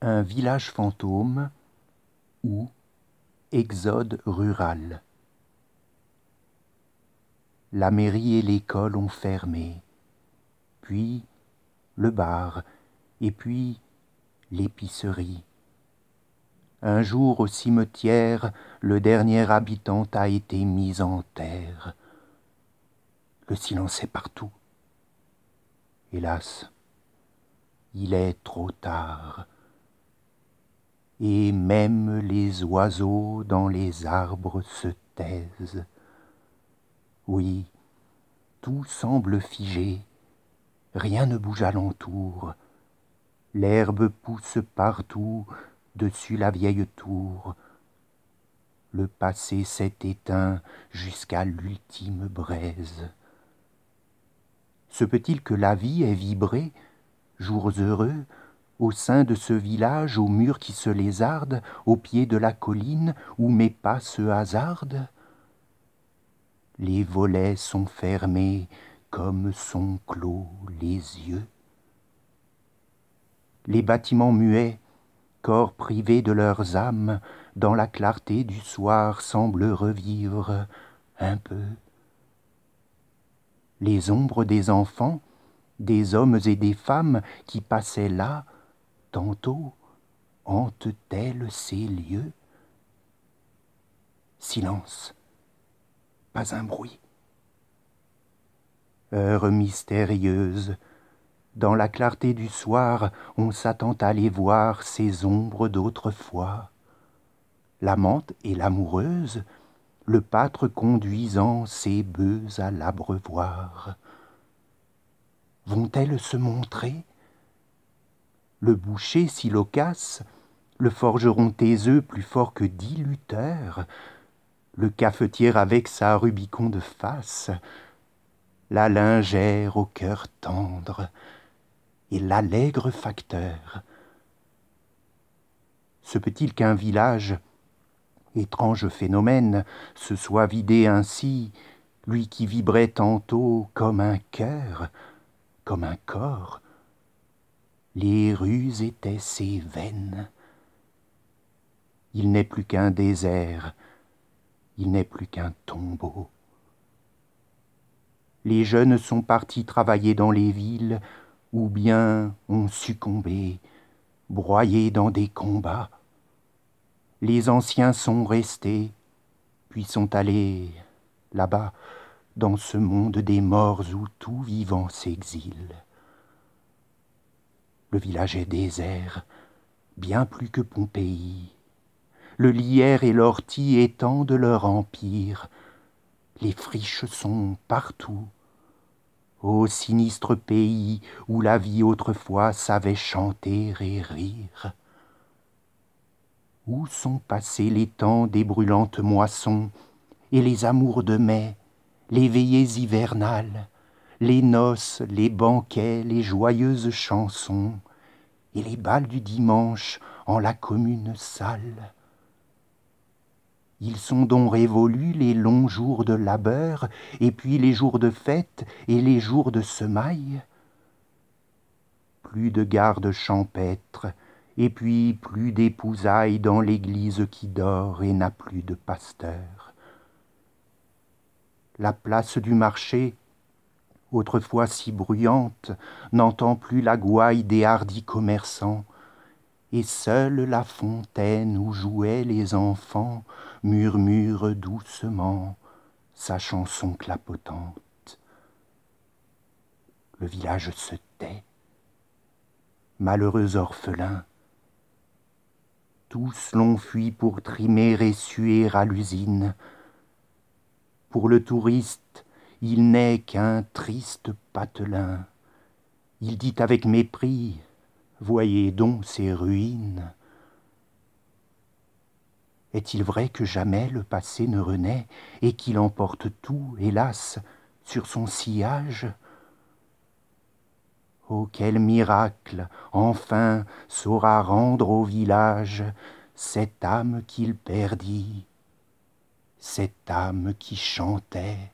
Un village fantôme ou exode rural. La mairie et l'école ont fermé, puis le bar, et puis l'épicerie. Un jour au cimetière, le dernier habitant a été mis en terre. Le silence est partout. Hélas, il est trop tard et même les oiseaux dans les arbres se taisent. Oui, tout semble figé, rien ne bouge alentour, l'herbe pousse partout dessus la vieille tour, le passé s'est éteint jusqu'à l'ultime braise. Se peut-il que la vie ait vibré, jours heureux, au sein de ce village aux murs qui se lézardent, au pied de la colline où mes pas se hasardent Les volets sont fermés comme sont clos les yeux. Les bâtiments muets, corps privés de leurs âmes, dans la clarté du soir semblent revivre un peu. Les ombres des enfants, des hommes et des femmes qui passaient là, tantôt hante-t-elle ces lieux Silence, pas un bruit. Heure mystérieuse, dans la clarté du soir, on s'attend à les voir, ces ombres d'autrefois. L'amante et l'amoureuse, le pâtre conduisant ses bœufs à l'abreuvoir. Vont-elles se montrer le boucher si loquace, le forgeron taiseux plus fort que dix lutteurs, le cafetier avec sa rubicon de face, la lingère au cœur tendre et l'allègre facteur. Se peut-il qu'un village, étrange phénomène, se soit vidé ainsi, lui qui vibrait tantôt comme un cœur, comme un corps, les rues étaient ses veines. Il n'est plus qu'un désert, il n'est plus qu'un tombeau. Les jeunes sont partis travailler dans les villes, ou bien ont succombé, broyés dans des combats. Les anciens sont restés, puis sont allés là-bas, dans ce monde des morts où tout vivant s'exile. Le village est désert, bien plus que Pompéi. Le lierre et l'ortie étendent leur empire. Les friches sont partout. Ô sinistre pays où la vie autrefois savait chanter et rire. Où sont passés les temps des brûlantes moissons et les amours de mai, les veillées hivernales les noces, les banquets, les joyeuses chansons, et les bals du dimanche en la commune salle. Ils sont donc révolus les longs jours de labeur, et puis les jours de fête et les jours de semaille. Plus de garde champêtre, et puis plus d'épousailles dans l'église qui dort et n'a plus de pasteur. La place du marché autrefois si bruyante, n'entend plus la gouaille des hardis commerçants, et seule la fontaine où jouaient les enfants murmure doucement sa chanson clapotante. Le village se tait. Malheureux orphelin, tous l'ont fui pour trimer et suer à l'usine. Pour le touriste, il n'est qu'un triste patelin. Il dit avec mépris, voyez donc ces ruines. Est-il vrai que jamais le passé ne renaît et qu'il emporte tout, hélas, sur son sillage Oh, quel miracle enfin saura rendre au village cette âme qu'il perdit, cette âme qui chantait